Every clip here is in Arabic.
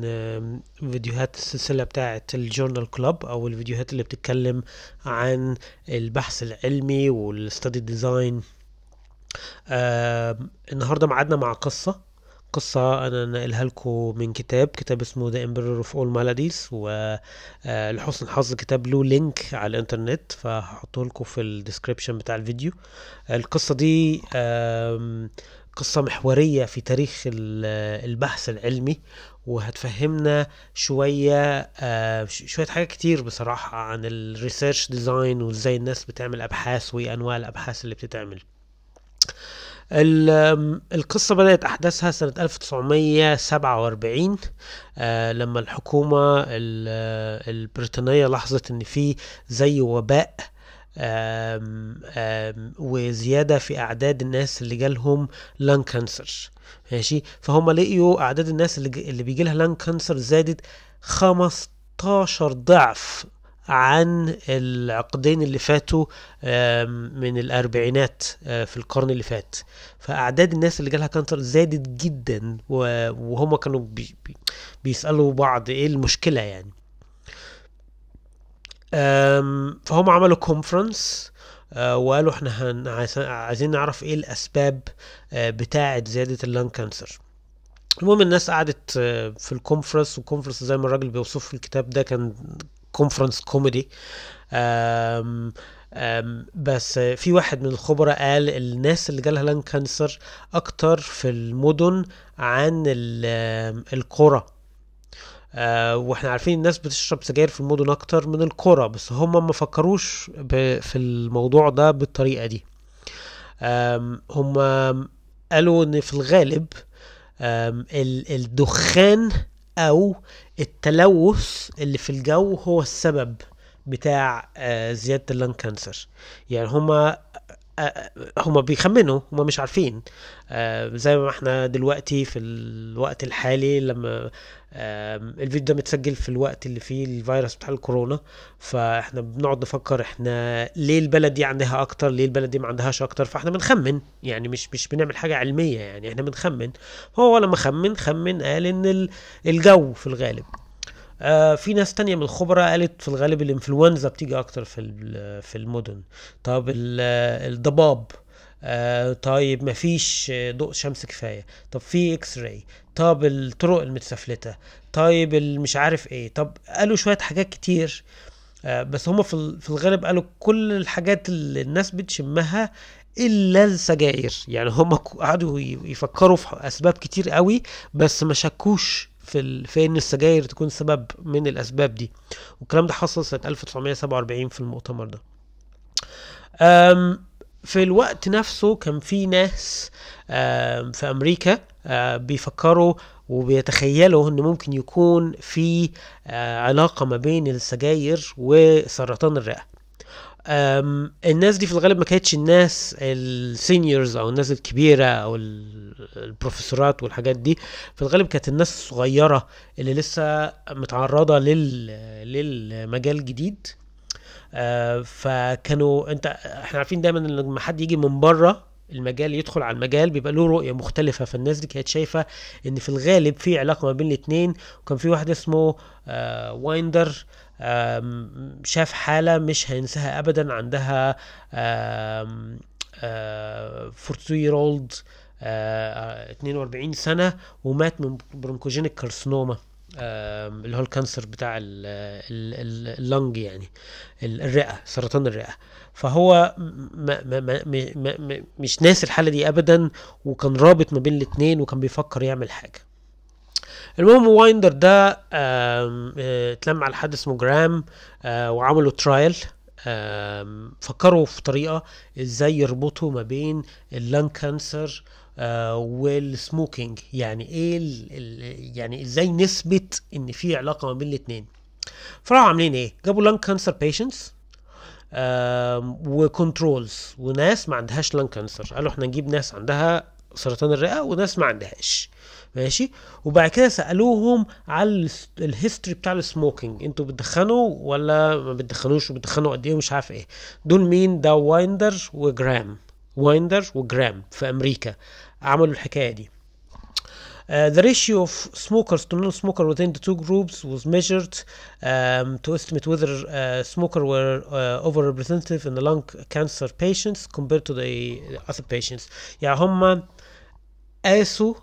من فيديوهات السلسله بتاعه الجورنال كلاب او الفيديوهات اللي بتتكلم عن البحث العلمي والستادي ديزاين آه النهارده معادنا مع قصه قصة أنا ناقلها لكم من كتاب كتاب اسمه The Emperor of All Maladies ولحسن آه، الحظ كتاب له لينك على الإنترنت فهحطه لكم في الديسكريبشن بتاع الفيديو القصة دي قصة محورية في تاريخ آه، البحث العلمي وهتفهمنا شويه آه، شويه حاجات كتير بصراحه عن الريسيرش ديزاين وازاي الناس بتعمل ابحاث وانواع الابحاث اللي بتتعمل القصة بدأت أحداثها سنة 1947 آه، لما الحكومة آه، البريطانية لاحظت إن في زي وباء آم آم وزياده في اعداد الناس اللي جالهم لان كانسر ماشي فهم لقيوا اعداد الناس اللي, اللي بيجي لها لان كانسر زادت 15 ضعف عن العقدين اللي فاتوا من الأربعينات آه، في القرن اللي فات فأعداد الناس اللي جالها كانسر زادت جدا وهم كانوا بيسألوا بعض إيه المشكلة يعني فهم عملوا كونفرنس أه، وقالوا احنا عايزين نعرف ايه الاسباب أه، بتاعه زياده اللان كانسر المهم الناس قعدت أه، في الكونفرنس والكونفرنس زي ما الراجل بيوصف في الكتاب ده كان كونفرنس كوميدي أم أم بس في واحد من الخبراء قال الناس اللي جالها لان كانسر اكتر في المدن عن القرى آه، واحنا عارفين الناس بتشرب سجاير في المدن اكتر من القرى بس هم ما فكروش في الموضوع ده بالطريقه دي هم قالوا ان في الغالب الدخان او التلوث اللي في الجو هو السبب بتاع آه، زياده اللان كانسر يعني هما آه، آه، هم بيخمنوا هم مش عارفين آه، زي ما احنا دلوقتي في الوقت الحالي لما الفيديو ده متسجل في الوقت اللي فيه الفيروس بتاع الكورونا فاحنا بنقعد نفكر احنا ليه البلد دي عندها اكتر ليه البلد دي ما عندهاش اكتر فاحنا بنخمن يعني مش مش بنعمل حاجه علميه يعني احنا بنخمن هو لما خمن خمن قال ان الجو في الغالب آه في ناس تانية من الخبراء قالت في الغالب الانفلونزا بتيجي اكتر في في المدن طب الضباب آه طيب مفيش ضوء شمس كفايه طب في اكس راي طب الطرق المتسفلته طيب مش عارف ايه طب قالوا شويه حاجات كتير آه بس هم في, في الغالب قالوا كل الحاجات اللي الناس بتشمها الا السجاير يعني هم قعدوا يفكروا في اسباب كتير قوي بس ما شكوش في في ان السجاير تكون سبب من الاسباب دي والكلام ده حصل سنه 1947 في المؤتمر ده في الوقت نفسه كان في ناس في امريكا بيفكروا وبيتخيلوا ان ممكن يكون في علاقه ما بين السجاير وسرطان الرئه الناس دي في الغالب ما كانتش الناس السينيورز او الناس الكبيره او البروفيسورات والحاجات دي في الغالب كانت الناس الصغيره اللي لسه متعرضه لل للمجال جديد أه، فكانوا انت احنا عارفين دايما ان لما حد يجي من بره المجال يدخل على المجال بيبقى له رؤيه مختلفه فالناس دي كانت شايفه ان في الغالب في علاقه ما بين الاثنين وكان في واحد اسمه وايندر أه، شاف حالة مش هينساها أبدا عندها 42 year old 42 سنة ومات من برونكوجينيك كارسنوما اللي هو الكانسر بتاع اللنج يعني الرئه سرطان الرئه فهو ما ما ما ما مش ناسي الحاله دي ابدا وكان رابط ما بين الاتنين وكان بيفكر يعمل حاجه المهم وايندر ده آه، اتلم على حد اسمه جرام آه، وعملوا ترايل فكروا في طريقه ازاي يربطوا ما بين اللنج كانسر والسموكينج يعني ايه يعني ازاي نثبت ان في علاقه ما بين الاثنين فراحوا عاملين ايه جابوا لنج كانسر بيشنتس وكنترولز وناس ما عندهاش لنج كانسر قالوا احنا نجيب ناس عندها سرطان الرئه وناس ما عندهاش ماشي وبعد كده سالوهم على الهيستوري بتاع السموكينج انتوا بتدخنوا ولا ما بتدخنوش وبتدخنوا قد ايه ومش عارف ايه دول مين ده وايندر وجرام وايندر وجرام في امريكا عملوا الحكايه دي Uh, the ratio of smokers to non smokers within the two groups was measured um, to estimate whether uh, smokers were uh, overrepresented in the lung cancer patients compared to the other patients. يعني هم قاسوا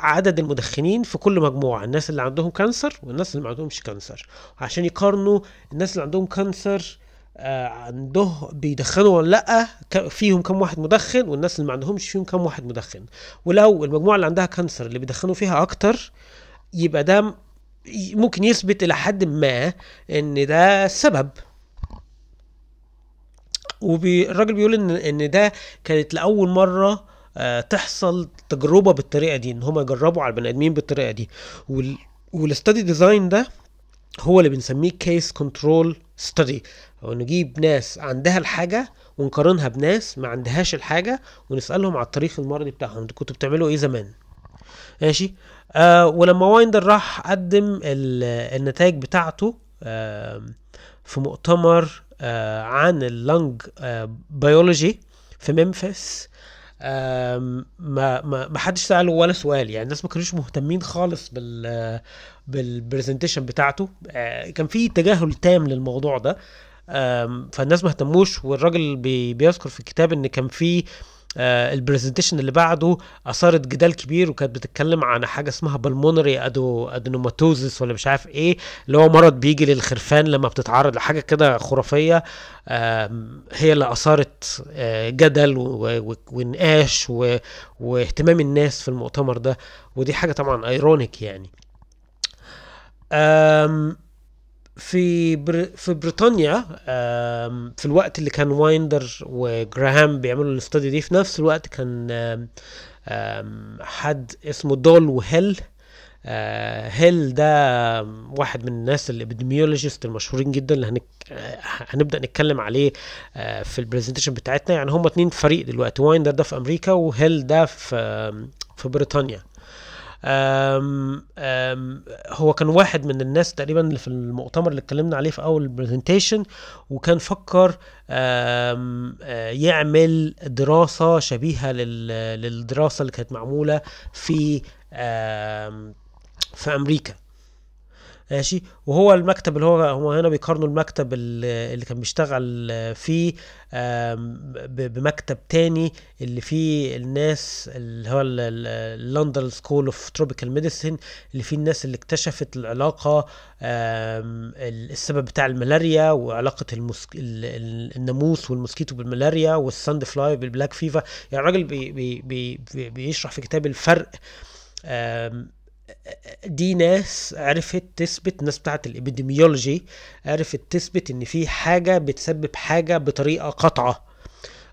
عدد المدخنين في كل مجموعة الناس اللي عندهم كانسر والناس اللي ما عندهمش كانسر عشان يقارنوا الناس اللي عندهم كانسر آه، عنده بيدخنوا ولا لا فيهم كم واحد مدخن والناس اللي ما عندهمش فيهم كم واحد مدخن ولو المجموعه اللي عندها كانسر اللي بيدخنوا فيها اكتر يبقى ده ممكن يثبت الى حد ما ان ده سبب والراجل بيقول ان ان ده كانت لاول مره آه، تحصل تجربه بالطريقه دي ان هم يجربوا على البني ادمين بالطريقه دي وال... والاستدي ديزاين ده هو اللي بنسميه كيس كنترول ستدي او نجيب ناس عندها الحاجه ونقارنها بناس ما عندهاش الحاجه ونسالهم على التاريخ المرضي بتاعهم انتوا كنتوا بتعملوا ايه زمان ماشي آه ولما وايندر راح قدم النتائج بتاعته آه في مؤتمر آه عن اللنج آه بيولوجي في ممفيس ما ما ما حدش ساله ولا سؤال يعني الناس ما كانوش مهتمين خالص بال بالبرزنتيشن بتاعته آه، كان في تجاهل تام للموضوع ده فالناس ما اهتموش والراجل بيذكر في الكتاب ان كان في آه، البرزنتيشن اللي بعده اثارت جدال كبير وكانت بتتكلم عن حاجه اسمها بالمونري ادو ادنوماتوزس ولا مش عارف ايه اللي هو مرض بيجي للخرفان لما بتتعرض لحاجه كده خرافيه هي اللي اثارت آه، جدل ونقاش واهتمام الناس في المؤتمر ده ودي حاجه طبعا ايرونيك يعني في بر... في بريطانيا في الوقت اللي كان وايندر وجراهام بيعملوا الاستوديو دي في نفس الوقت كان حد اسمه دول وهيل آه، هيل ده واحد من الناس الابيديميولوجيست المشهورين جدا اللي هنك... آه، هنبدا نتكلم عليه آه، في البرزنتيشن بتاعتنا يعني هما اتنين فريق دلوقتي وايندر ده في امريكا وهيل ده في في بريطانيا أم أم هو كان واحد من الناس تقريبا اللي في المؤتمر اللي اتكلمنا عليه في اول برزنتيشن وكان فكر آه، يعمل دراسه شبيهه للدراسه اللي كانت معموله في في امريكا ماشي وهو المكتب اللي هو هو هنا بيقارنوا المكتب اللي كان بيشتغل فيه بمكتب تاني اللي فيه الناس اللي هو لندن سكول اوف تروبيكال ميديسين اللي فيه الناس اللي اكتشفت العلاقه السبب بتاع الملاريا وعلاقه المسك... الناموس والموسكيتو بالملاريا والساند فلاي بالبلاك فيفا يعني الراجل بي... بي... بي... بيشرح في كتاب الفرق دي ناس عرفت تثبت ناس بتاعه الابيديميولوجي عرفت تثبت ان في حاجه بتسبب حاجه بطريقه قاطعه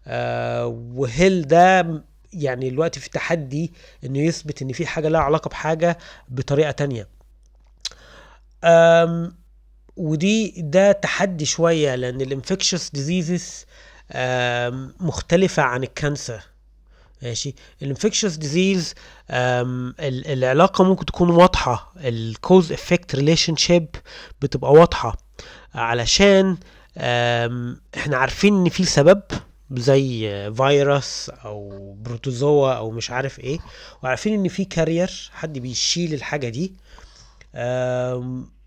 آه، وهل ده يعني الوقت في تحدي انه يثبت ان في حاجه لها علاقه بحاجه بطريقه تانية آم ودي ده تحدي شويه لان الانفكشس ديزيزز مختلفه عن الكانسر ماشي الانفكشوس ديزيز العلاقه ممكن تكون واضحه الكوز افكت ريليشن شيب بتبقى واضحه علشان احنا عارفين ان في سبب زي فيروس او بروتوزوا او مش عارف ايه وعارفين ان في كارير حد بيشيل الحاجه دي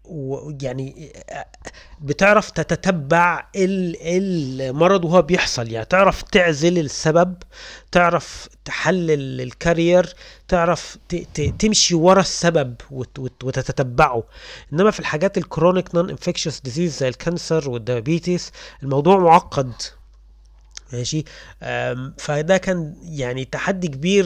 ويعني بتعرف تتتبع المرض وهو بيحصل يعني تعرف تعزل السبب تعرف تحلل الكارير تعرف تمشي ورا السبب وتتتبعه انما في الحاجات الكرونيك نون انفكشوس ديزيز زي الكانسر والديابيتس الموضوع معقد ماشي فده كان يعني تحدي كبير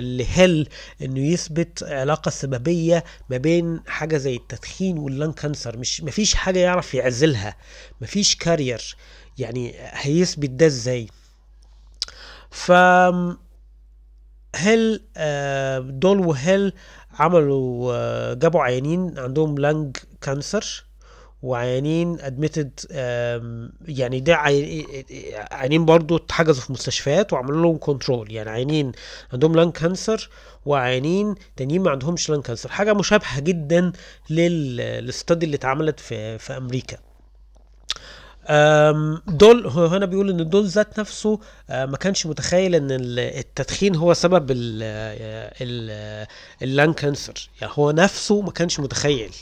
لهيل انه يثبت علاقه سببيه ما بين حاجه زي التدخين واللان كانسر مش مفيش حاجه يعرف يعزلها مفيش كارير يعني هيثبت ده ازاي ف هيل آه، دول وهيل عملوا آه، جابوا عيانين عندهم لانج كانسر وعيانين ادمتد يعني ده عيانين برضو اتحجزوا في مستشفيات وعملوا لهم كنترول يعني عيانين عندهم لان كانسر وعيانين تانيين ما عندهمش لان كانسر حاجه مشابهه جدا للاستادي اللي اتعملت في في امريكا دول هنا بيقول ان دول ذات نفسه آه، ما كانش متخيل ان التدخين هو سبب اللان آه، كانسر يعني هو نفسه ما كانش متخيل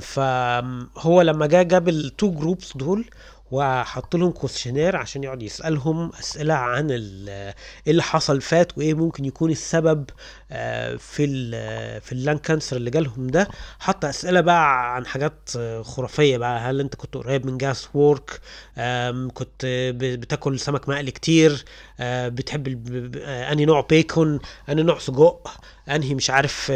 فهو لما جاء جاب التو جروبس دول وحط لهم كوشنير عشان يقعد يسالهم اسئله عن ايه اللي حصل فات وايه ممكن يكون السبب آه، في في اللان كانسر اللي جالهم ده حط اسئله بقى عن حاجات آه، خرافيه بقى هل انت كنت قريب من جاس وورك كنت بتاكل سمك مقلي كتير آه، بتحب انهي نوع بيكون انهي نوع سجق انهي مش عارف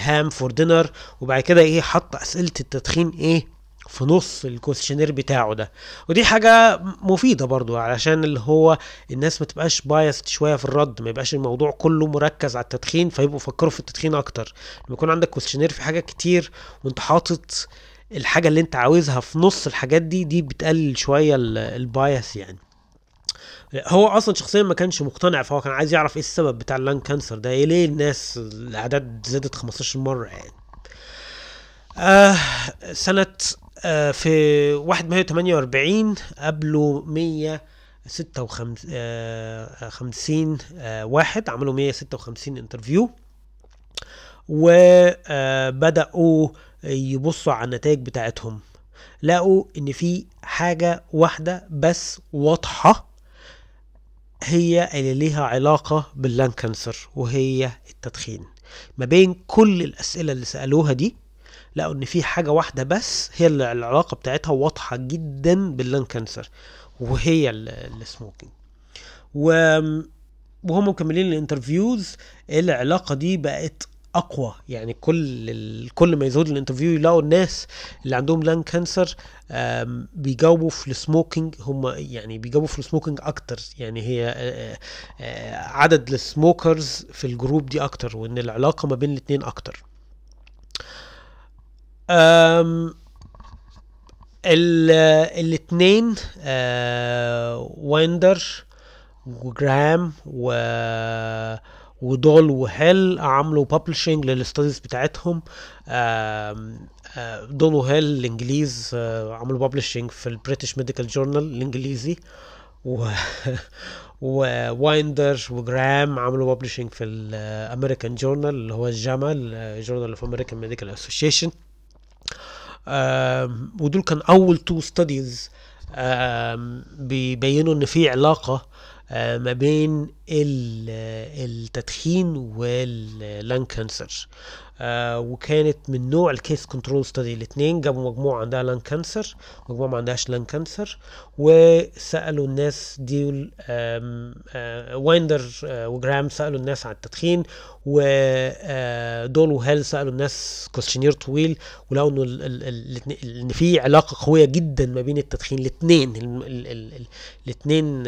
هام فور دينر وبعد كده ايه حط اسئله التدخين ايه في نص الكوشنير بتاعه ده ودي حاجة مفيدة برضو علشان اللي هو الناس ما تبقاش بايست شوية في الرد ما يبقاش الموضوع كله مركز على التدخين فيبقوا فكروا في التدخين اكتر لما يكون عندك كوشنير في حاجات كتير وانت حاطط الحاجة اللي انت عاوزها في نص الحاجات دي دي بتقلل شوية البايس يعني هو اصلا شخصيا ما كانش مقتنع فهو كان عايز يعرف ايه السبب بتاع اللان كانسر ده إيه ليه الناس الاعداد زادت 15 مره يعني آه سنة آه، في واحد واربعين قبله مية ستة وخمسين آه، آه، واحد عملوا وخمسين انترفيو وبدأوا يبصوا على النتائج بتاعتهم لقوا ان في حاجة واحدة بس واضحة هي اللي ليها علاقة باللان كانسر وهي التدخين ما بين كل الأسئلة اللي سألوها دي لقوا ان في حاجه واحده بس هي اللي العلاقه بتاعتها واضحه جدا باللان كانسر وهي السموكينج وهم مكملين الانترفيوز العلاقه دي بقت اقوى يعني كل كل ما يزود الانترفيو يلاقوا الناس اللي عندهم لان كانسر بيجاوبوا في السموكينج هم يعني بيجاوبوا في السموكينج اكتر يعني هي عدد السموكرز في الجروب دي اكتر وان العلاقه ما بين الاتنين اكتر أم الاثنين ويندر وجرام و ودول وهيل عملوا بابلشنج للستاديز بتاعتهم دول آه، وهيل الانجليز آه، عملوا بابلشنج في البريتش ميديكال جورنال الانجليزي و وويندر وجرام عملوا بابلشنج في الامريكان جورنال آه، اللي هو الجاما الجورنال اوف امريكان ميديكال اسوشيشن ودول كان اول تو ستاديز بيبينوا ان في علاقه ما بين التدخين واللان كانسر آه وكانت من نوع الكيس كنترول ستدي الاثنين جابوا مجموعة عندها لان كانسر مجموعة ما عندهاش لان كانسر وسألوا الناس ديول آم آه، وايندر آه، وجرام سألوا الناس عن التدخين ودول آه، وهال سألوا الناس كوستشنير طويل ولقوا انه ان في علاقة قوية جدا ما بين التدخين الاثنين الاثنين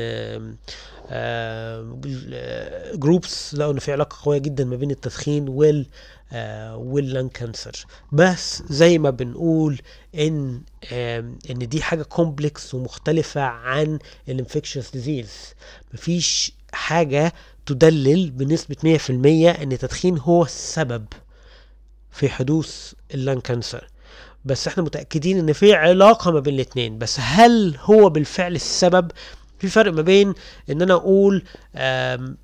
جروبس لقوا ان في علاقة قوية جدا ما بين التدخين وال واللان آه، كانسر بس زي ما بنقول ان ان دي حاجه كومبلكس ومختلفه عن الانفكشس ديزيز مفيش حاجه تدلل بنسبه 100% ان التدخين هو السبب في حدوث اللان كانسر بس احنا متاكدين ان في علاقه ما بين الاثنين بس هل هو بالفعل السبب في فرق ما بين ان انا اقول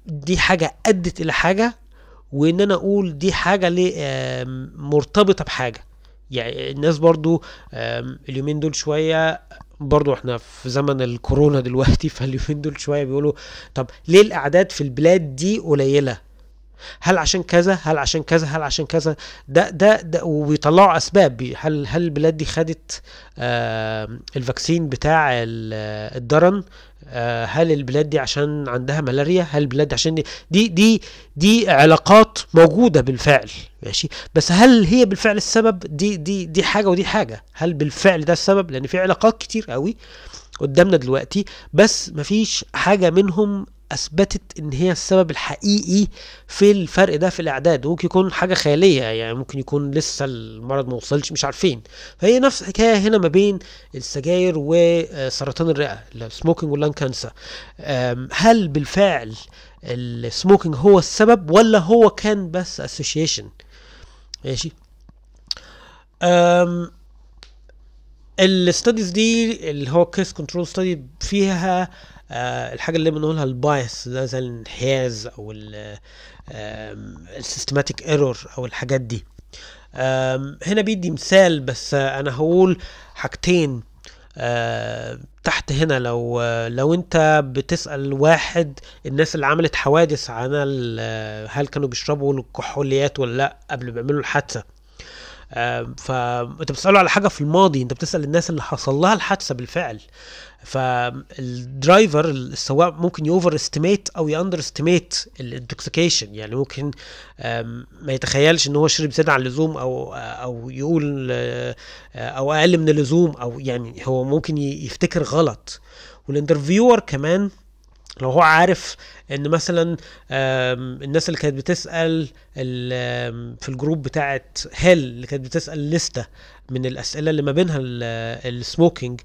دي حاجه ادت الى حاجه وان انا اقول دي حاجه ليه مرتبطه بحاجه يعني الناس برضو اليومين دول شويه برضو احنا في زمن الكورونا دلوقتي فاليومين دول شويه بيقولوا طب ليه الاعداد في البلاد دي قليله هل عشان كذا هل عشان كذا هل عشان كذا ده ده, ده وبيطلعوا اسباب هل هل البلاد دي خدت آه الفاكسين بتاع الدرن آه هل البلاد دي عشان عندها ملاريا هل البلاد دي عشان دي دي دي, دي علاقات موجوده بالفعل ماشي بس هل هي بالفعل السبب دي دي دي حاجه ودي حاجه هل بالفعل ده السبب لان في علاقات كتير قوي قدامنا دلوقتي بس مفيش حاجه منهم اثبتت ان هي السبب الحقيقي في الفرق ده في الاعداد ممكن يكون حاجه خياليه يعني ممكن يكون لسه المرض ما وصلش مش عارفين فهي نفس الحكايه هنا ما بين السجاير وسرطان آه، الرئه السموكينج واللان كانسر هل بالفعل السموكينج هو السبب ولا هو كان بس اسوشيشن ماشي الستاديز دي اللي هو كيس كنترول ستادي فيها آه الحاجه اللي بنقولها البايس ده زي الانحياز او السيستماتيك ايرور او الحاجات دي هنا بيدي مثال بس انا هقول حاجتين أه تحت هنا لو لو انت بتسال واحد الناس اللي عملت حوادث عن هل كانوا بيشربوا الكحوليات ولا لا قبل ما يعملوا الحادثه فانت بتساله على حاجه في الماضي انت بتسال الناس اللي حصل لها الحادثه بالفعل فالدرايفر السواق ممكن يوفر استيميت او ياندر استيميت الانتوكسيكيشن يعني ممكن ما يتخيلش ان هو شرب زياده عن اللزوم او او يقول آه، او اقل من اللزوم او يعني هو ممكن يفتكر غلط والانترفيور كمان لو هو عارف ان مثلا الناس اللي كانت بتسال في الجروب بتاعت هيل اللي كانت بتسال لسته من الاسئله اللي ما بينها آه، السموكينج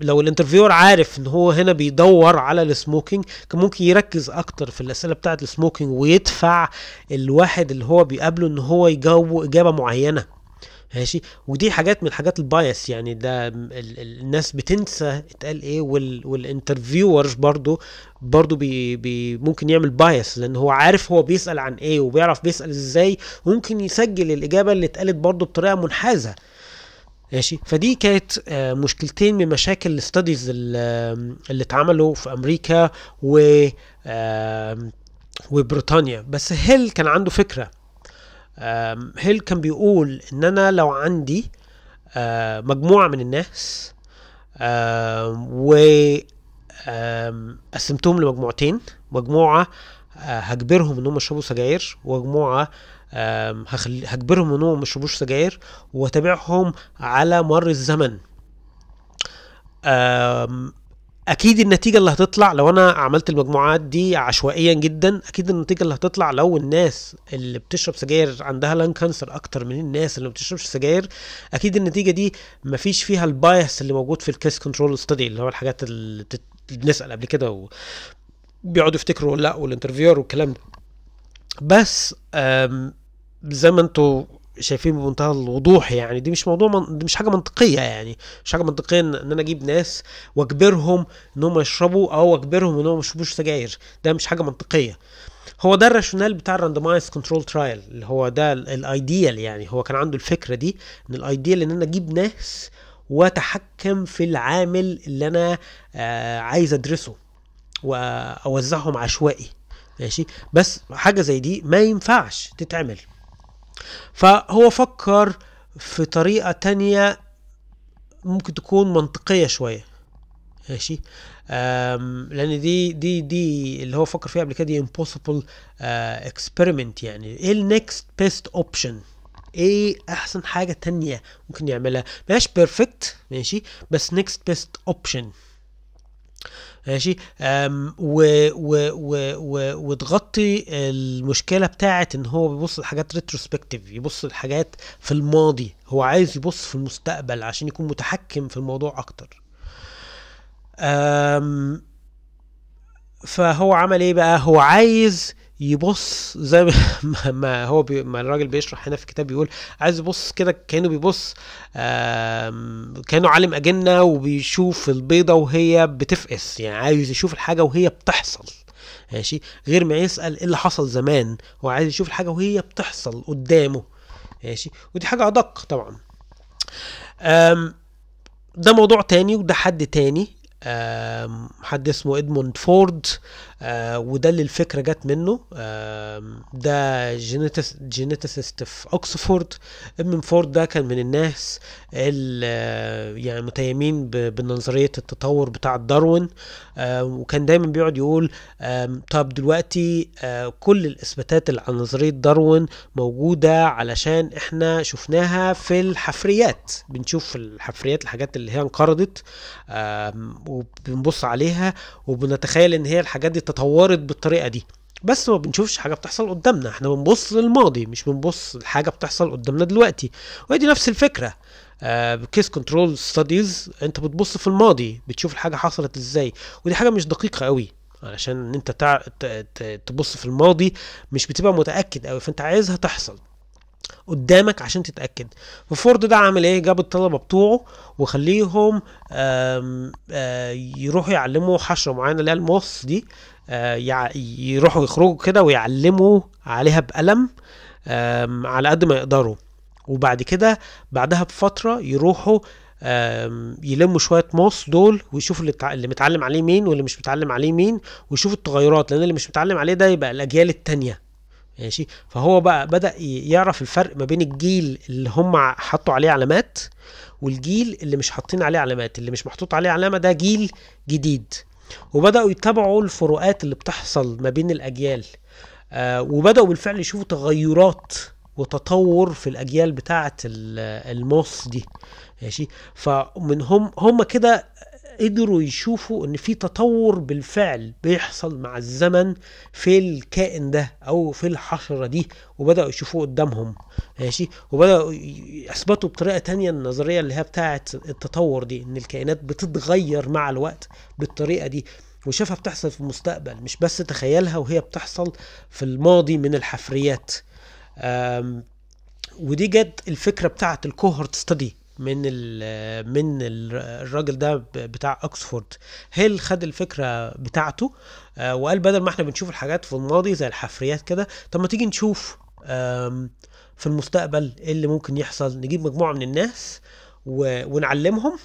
لو الانترفيور عارف ان هو هنا بيدور على السموكينج كان ممكن يركز اكتر في الاسئله بتاعت السموكينج ويدفع الواحد اللي هو بيقابله ان هو يجاوبه اجابه معينه ماشي ودي حاجات من حاجات البايس يعني ده الناس بتنسى اتقال ايه وال والانترفيورز برضو برضو بي بي ممكن يعمل بايس لان هو عارف هو بيسال عن ايه وبيعرف بيسال ازاي وممكن يسجل الاجابه اللي اتقالت برضو بطريقه منحازه ماشي فدي كانت آه، مشكلتين من مشاكل الاستاديز اللي اتعملوا في امريكا و وبريطانيا بس هيل كان عنده فكره هيل كان بيقول ان انا لو عندي مجموعه من الناس و قسمتهم لمجموعتين مجموعه هجبرهم انهم يشربوا سجاير ومجموعه هجبرهم انهم ما يشربوش سجاير واتابعهم على مر الزمن اكيد النتيجه اللي هتطلع لو انا عملت المجموعات دي عشوائيا جدا اكيد النتيجه اللي هتطلع لو الناس اللي بتشرب سجاير عندها لان كانسر اكتر من الناس اللي ما بتشربش سجاير اكيد النتيجه دي مفيش فيها البايس اللي موجود في الكيس كنترول ستدي اللي هو الحاجات اللي بنسال قبل كده وبيقعدوا يفتكروا لا والانترفيور والكلام ده بس زي ما انتوا شايفين بمنتهى الوضوح يعني دي مش موضوع من... دي مش حاجه منطقيه يعني مش حاجه منطقيه ان انا اجيب ناس واجبرهم ان هم يشربوا او اجبرهم ان هم ما يشربوش سجاير ده مش حاجه منطقيه هو ده الراشونال بتاع الراندمايز كنترول ترايل اللي هو ده الايديال يعني هو كان عنده الفكره دي ان الايديال ان انا اجيب ناس واتحكم في العامل اللي انا آه عايز ادرسه واوزعهم عشوائي ماشي بس حاجه زي دي ما ينفعش تتعمل فهو فكر في طريقة تانية ممكن تكون منطقية شوية ماشي لان دي دي دي اللي هو فكر فيها قبل كده دي impossible اكسبيرمنت آه، يعني ايه النكست بيست اوبشن ايه احسن حاجه تانية ممكن يعملها مش بيرفكت ماشي بس نكست بيست اوبشن ماشي وتغطي المشكله بتاعه ان هو بيبص لحاجات ريتروسبكتيف يبص لحاجات في الماضي هو عايز يبص في المستقبل عشان يكون متحكم في الموضوع اكتر فهو عمل ايه بقى هو عايز يبص زي ما هو بي ما الراجل بيشرح هنا في الكتاب بيقول عايز يبص كده كانه بيبص كانه عالم اجنه وبيشوف البيضه وهي بتفقس يعني عايز يشوف الحاجه وهي بتحصل ماشي غير ما يسال ايه اللي حصل زمان هو عايز يشوف الحاجه وهي بتحصل قدامه ماشي ودي حاجه ادق طبعا ده موضوع تاني وده حد تاني حد اسمه ادموند فورد وده اللي الفكره جت منه ده جينيتس جينيتسيست في اوكسفورد ادموند فورد ده كان من الناس اللي يعني متيمين بنظريه التطور بتاع داروين وكان دايما بيقعد يقول طب دلوقتي كل الاثباتات اللي عن نظريه داروين موجوده علشان احنا شفناها في الحفريات بنشوف في الحفريات الحاجات اللي هي انقرضت وبنبص عليها وبنتخيل ان هي الحاجات دي تطورت بالطريقه دي بس ما بنشوفش حاجه بتحصل قدامنا احنا بنبص للماضي مش بنبص لحاجه بتحصل قدامنا دلوقتي وادي نفس الفكره كيس كنترول ستاديز انت بتبص في الماضي بتشوف الحاجه حصلت ازاي ودي حاجه مش دقيقه قوي علشان انت تبص في الماضي مش بتبقى متاكد قوي فانت عايزها تحصل قدامك عشان تتاكد ففورد ده عمل ايه جاب الطلبه بتوعه وخليهم آم آم آه، يروحوا يعلموا حشره معينه اللي هي الموث دي آه، يروحوا يخرجوا كده ويعلموا عليها بقلم على قد ما يقدروا وبعد كده بعدها بفتره يروحوا يلموا شويه موس دول ويشوفوا اللي, اللي متعلم عليه مين واللي مش متعلم عليه مين ويشوفوا التغيرات لان اللي مش متعلم عليه ده يبقى الاجيال التانيه ماشي فهو بقى بدا يعرف الفرق ما بين الجيل اللي هم حطوا عليه علامات والجيل اللي مش حاطين عليه علامات اللي مش محطوط عليه علامه ده جيل جديد وبداوا يتابعوا الفروقات اللي بتحصل ما بين الاجيال آه وبداوا بالفعل يشوفوا تغيرات وتطور في الاجيال بتاعه الموس دي ماشي فمن هم هم كده قدروا يشوفوا ان في تطور بالفعل بيحصل مع الزمن في الكائن ده او في الحشره دي وبداوا يشوفوه قدامهم ماشي وبداوا يثبتوا بطريقه تانية النظريه اللي هي بتاعه التطور دي ان الكائنات بتتغير مع الوقت بالطريقه دي وشافها بتحصل في المستقبل مش بس تخيلها وهي بتحصل في الماضي من الحفريات ودي جت الفكره بتاعه الكوهورت ستدي من ال من الراجل ده بتاع اوكسفورد هيل خد الفكره بتاعته آه، وقال بدل ما احنا بنشوف الحاجات في الماضي زي الحفريات كده طب ما تيجي نشوف في المستقبل ايه اللي ممكن يحصل نجيب مجموعه من الناس ونعلمهم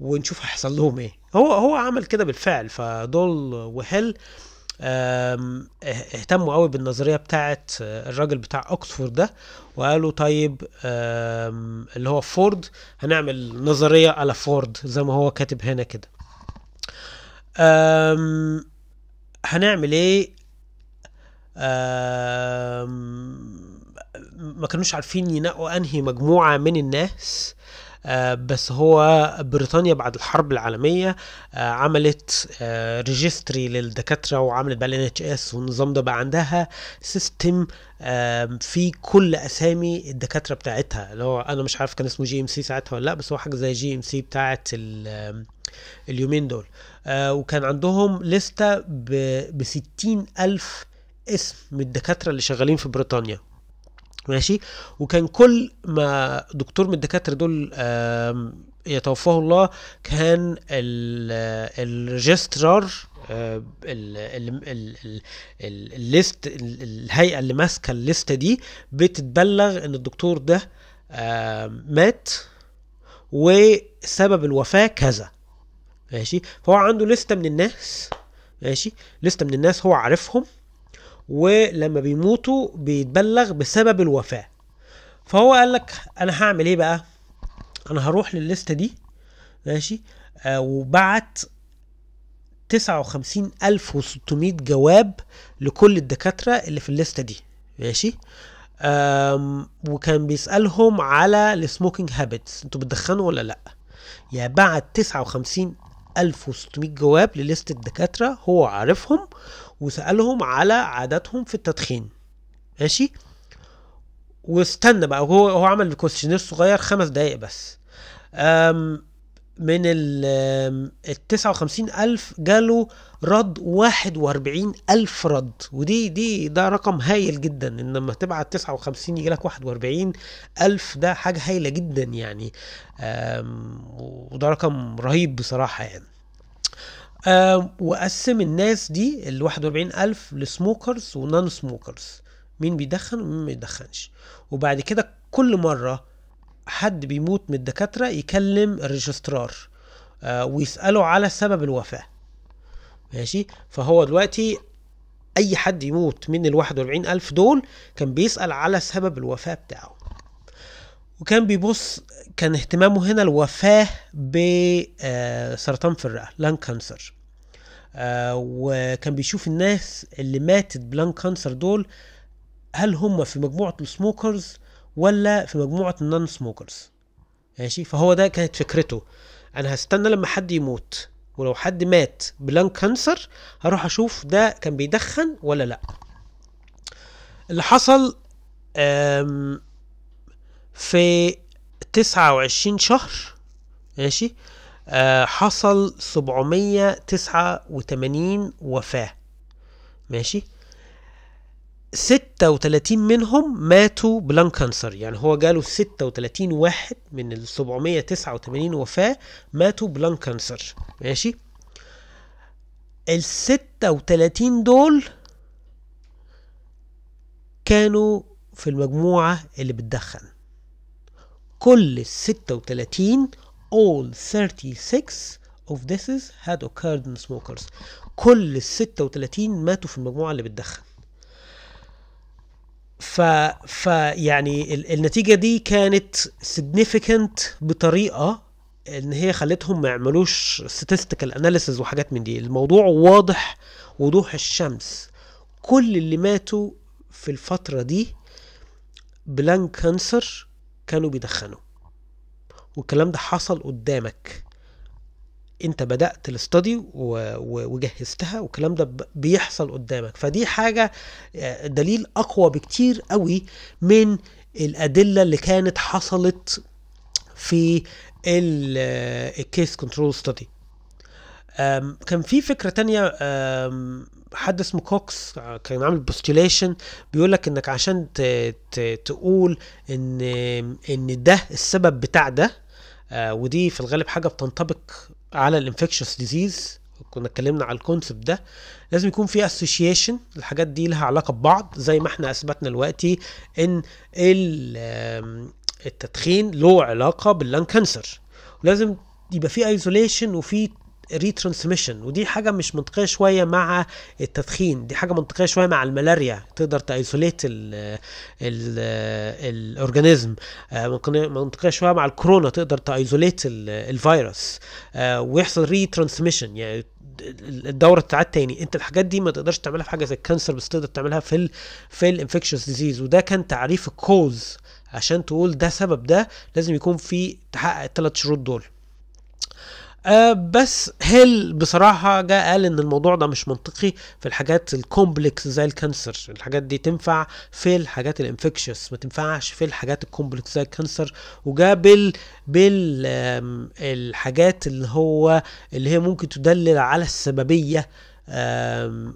ونشوف هيحصل لهم ايه هو هو عمل كده بالفعل فدول وهيل اه-, اهتموا قوي بالنظريه بتاعه آه، الراجل بتاع أكسفورد ده وقالوا طيب اللي هو فورد هنعمل نظريه على فورد زي ما هو كاتب هنا كده هنعمل ايه ما كانوش عارفين ينقوا انهي مجموعه من الناس آه، بس هو بريطانيا بعد الحرب العالمية آه، عملت ريجستري آه، للدكاترة وعملت بقى اتش اس والنظام ده بقى عندها سيستم في كل اسامي الدكاترة بتاعتها اللي هو انا مش عارف كان اسمه جي ام سي ساعتها ولا لا بس هو حاجة زي جي ام سي بتاعت اليومين دول وكان عندهم لستة ب 60 ألف اسم من الدكاترة اللي شغالين في بريطانيا ماشي وكان كل ما دكتور من الدكاتره دول يتوفاه الله كان آه، الريجسترار آه، الليست الهيئه اللي ماسكه الليسته دي بتتبلغ ان الدكتور ده مات وسبب الوفاه كذا ماشي فهو عنده لسته من الناس ماشي لسته من الناس هو عارفهم ولما بيموتوا بيتبلغ بسبب الوفاه فهو قال لك انا هعمل ايه بقى انا هروح للليسته دي ماشي آه وبعت 59600 جواب لكل الدكاتره اللي في الليسته دي ماشي وكان بيسالهم على السموكينج هابتس انتوا بتدخنوا ولا لا يا يعني بعت 59600 جواب لليستة الدكاتره هو عارفهم وسألهم على عاداتهم في التدخين ماشي واستنى بقى هو هو عمل كويشنير صغير خمس دقايق بس من ال 59 ألف جاله رد 41 ألف رد ودي دي ده رقم هايل جدا إن لما تبعت 59 يجيلك 41 ألف ده حاجة هايلة جدا يعني وده رقم رهيب بصراحة يعني آه، وقسم الناس دي ال 41000 لسموكرز ونون سموكرز مين بيدخن ومين ما بيدخنش وبعد كده كل مره حد بيموت من الدكاتره يكلم الريجسترار آه، ويساله على سبب الوفاه ماشي فهو دلوقتي اي حد يموت من ال 41000 دول كان بيسال على سبب الوفاه بتاعه وكان بيبص كان اهتمامه هنا الوفاه بسرطان آه، في الرئه لان كانسر آه، وكان بيشوف الناس اللي ماتت بلان كانسر دول هل هم في مجموعه السموكرز ولا في مجموعه النون سموكرز ماشي فهو ده كانت فكرته انا هستنى لما حد يموت ولو حد مات بلان كانسر هروح اشوف ده كان بيدخن ولا لا اللي حصل في تسعة وعشرين شهر ماشي آه، حصل 789 وفاة ماشي 36 منهم ماتوا بلان كانسر يعني هو جاله 36 واحد من ال 789 وفاة ماتوا بلان كانسر ماشي ال 36 دول كانوا في المجموعة اللي بتدخن كل ال 36 all 36 of deaths had occurred in smokers كل ال 36 ماتوا في المجموعة اللي بتدخن ف يعني ال... النتيجة دي كانت significant بطريقة ان هي خلتهم ما يعملوش statistical analysis وحاجات من دي الموضوع واضح وضوح الشمس كل اللي ماتوا في الفترة دي بلانك كانسر كانوا بيدخنوا والكلام ده حصل قدامك انت بدات الاستدي وجهزتها والكلام ده بيحصل قدامك فدي حاجه آه، دليل اقوى بكتير قوي من الادله اللي كانت حصلت في الكيس كنترول ستدي كان في فكره تانية حد اسمه كوكس آه، كان عامل بوستيليشن بيقول لك انك عشان تقول ان ان ده السبب بتاع ده آه، ودي في الغالب حاجه بتنطبق على الانفكشوس ديزيز كنا اتكلمنا على الكونسبت ده لازم يكون في اسوشيشن الحاجات دي لها علاقه ببعض زي ما احنا اثبتنا دلوقتي ان التدخين له علاقه باللان كانسر ولازم يبقى في ايزوليشن وفي ريترانسميشن ودي حاجه مش منطقيه شويه مع التدخين دي حاجه منطقيه شويه مع الملاريا تقدر تايزوليت الاورجانيزم آه، منطقيه شويه مع الكورونا تقدر تايزوليت الفيروس آه، ويحصل ريترانسميشن يعني الدوره بتاعت تاني انت الحاجات دي ما تقدرش تعملها في حاجه زي الكانسر بس تقدر تعملها في الـ في الانفكشوس ديزيز وده كان تعريف الكوز عشان تقول ده سبب ده لازم يكون في تحقق الثلاث شروط دول آه بس هيل بصراحة جاء قال ان الموضوع ده مش منطقي في الحاجات الكومبلكس زي الكانسر الحاجات دي تنفع في الحاجات الانفكشس ما تنفعش في الحاجات الكومبلكس زي الكانسر وجاء بال بال الحاجات اللي هو اللي هي ممكن تدلل على السببية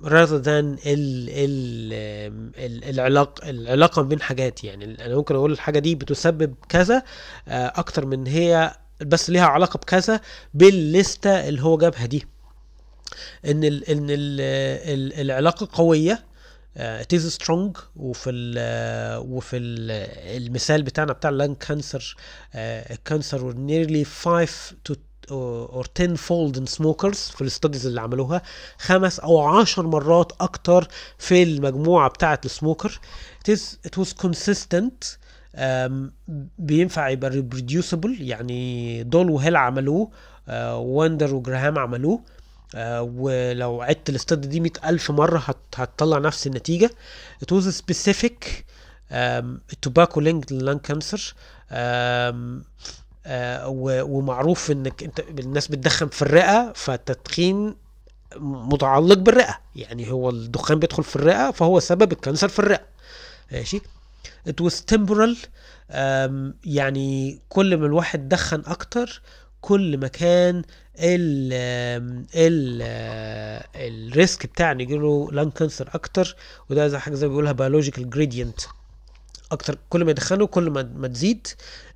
rather than ال ال العلاقة العلاقة بين حاجات يعني أنا ممكن أقول الحاجة دي بتسبب كذا آه، أكتر من هي بس ليها علاقه بكذا بالليسته اللي هو جابها دي ان الـ ان الـ الـ العلاقه قويه آه، it is strong وفي الـ آه، وفي الـ المثال بتاعنا بتاع اللانج كانسر الكانسر نيرلي 5 تو or 10 fold in smokers في الستاديز اللي عملوها خمس او عشر مرات اكتر في المجموعه بتاعه السموكر it is it was consistent بينفع يبقى reproducible يعني دول وهيل عملوه وندر آه، وجراهام عملوه آه، ولو عدت الاستاد دي مئة ألف مرة هتطلع نفس النتيجة it was specific um, tobacco linked lung cancer um, uh, ومعروف انك انت الناس بتدخن في الرئة فالتدخين متعلق بالرئة يعني هو الدخان بيدخل في الرئة فهو سبب الكانسر في الرئة ماشي it was temporal um, يعني كل ما الواحد دخن اكتر كل ما كان ال um، ال uh، الريسك بتاع ان يجيله لان كانسر اكتر وده زي حاجه زي ما بيقولها بيولوجيكال جريدينت اكتر كل ما يدخنوا كل ما ما تزيد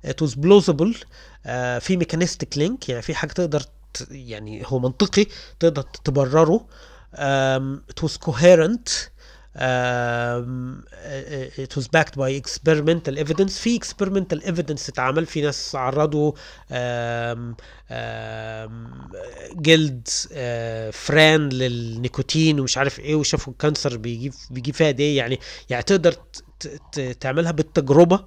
it was plausible uh، في ميكانيستيك لينك يعني في حاجه تقدر يعني هو منطقي تقدر تبرره um، it was coherent آه، آه، it was backed by experimental evidence في experimental evidence اتعمل في ناس عرضوا جلد فران آه، للنيكوتين ومش عارف ايه وشافوا الكانسر بيجيب بيجيب فيها ايه يعني يعني تقدر تعملها بالتجربه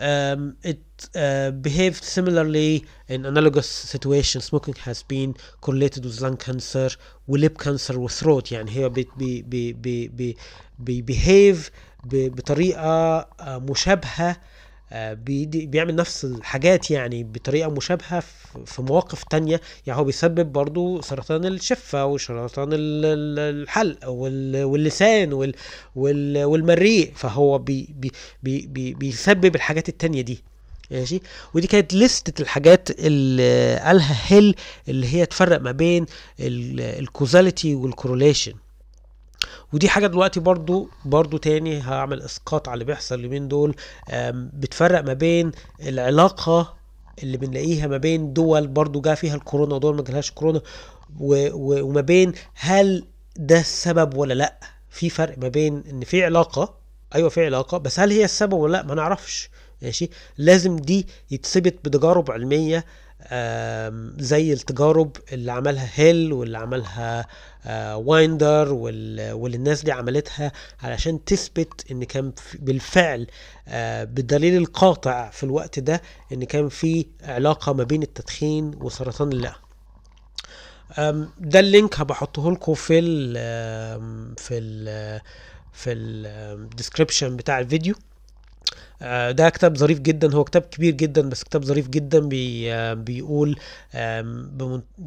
Um, it uh, behaved similarly in analogous situations. Smoking has been correlated with lung cancer, with lip cancer, وثroat يعني here be be be be be behave بطريقة مشابهة آه، بيعمل نفس الحاجات يعني بطريقه مشابهه في مواقف تانية يعني هو بيسبب برضو سرطان الشفه وسرطان الحلق واللسان والمريء فهو بي بي بي بيسبب الحاجات التانية دي ماشي ودي كانت لستة الحاجات اللي آه، قالها هيل اللي هي تفرق ما بين الكوزاليتي والكوروليشن ودي حاجه دلوقتي برضو برضو تاني هعمل اسقاط على اللي بيحصل اليومين دول بتفرق ما بين العلاقه اللي بنلاقيها ما بين دول برضو جاء فيها الكورونا ودول ما جالهاش كورونا وما بين هل ده السبب ولا لا في فرق ما بين ان في علاقه ايوه في علاقه بس هل هي السبب ولا لا ما نعرفش ماشي لازم دي يتثبت بتجارب علميه زي التجارب اللي عملها هيل واللي عملها آه، وايندر واللي الناس دي عملتها علشان تثبت ان كان بالفعل آه، بالدليل القاطع في الوقت ده ان كان في علاقه ما بين التدخين وسرطان الرئه ده اللينك هبحطه لكم في الـ في الـ في الديسكريبشن بتاع الفيديو آه، ده كتاب ظريف جدا هو كتاب كبير جدا بس كتاب ظريف جدا بي آه، بيقول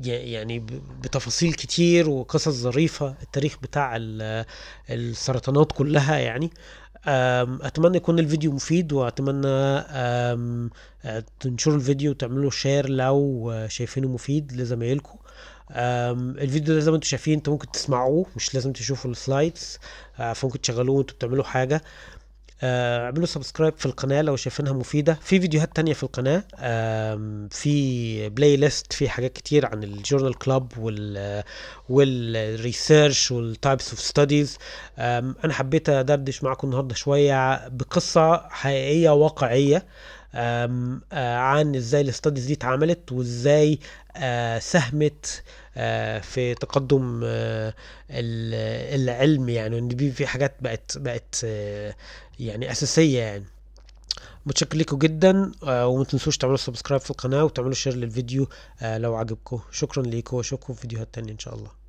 يعني بتفاصيل كتير وقصص ظريفة التاريخ بتاع السرطانات كلها يعني اتمنى يكون الفيديو مفيد واتمنى آه، تنشروا الفيديو وتعملوا شير لو شايفينه مفيد لزمايلكم الفيديو ده زي ما انتم شايفين انتوا ممكن تسمعوه مش لازم تشوفوا السلايدز فممكن تشغلوه وانتم بتعملوا حاجه آه، اعملوا سبسكرايب في القناه لو شايفينها مفيده في فيديوهات تانية في القناه في بلاي ليست في حاجات كتير عن الجورنال كلاب وال والريسيرش والتايبس اوف ستاديز انا حبيت ادردش معاكم النهارده شويه بقصه حقيقيه واقعيه آه، عن ازاي الاستاديز دي اتعملت وازاي آه، ساهمت في تقدم العلم يعني ان في حاجات بقت بقت يعني اساسيه يعني متشكر لكم جدا آه، وما تنسوش تعملوا سبسكرايب في القناه وتعملوا شير للفيديو آه، لو عجبكم شكرا لكم واشوفكم في فيديوهات تانية ان شاء الله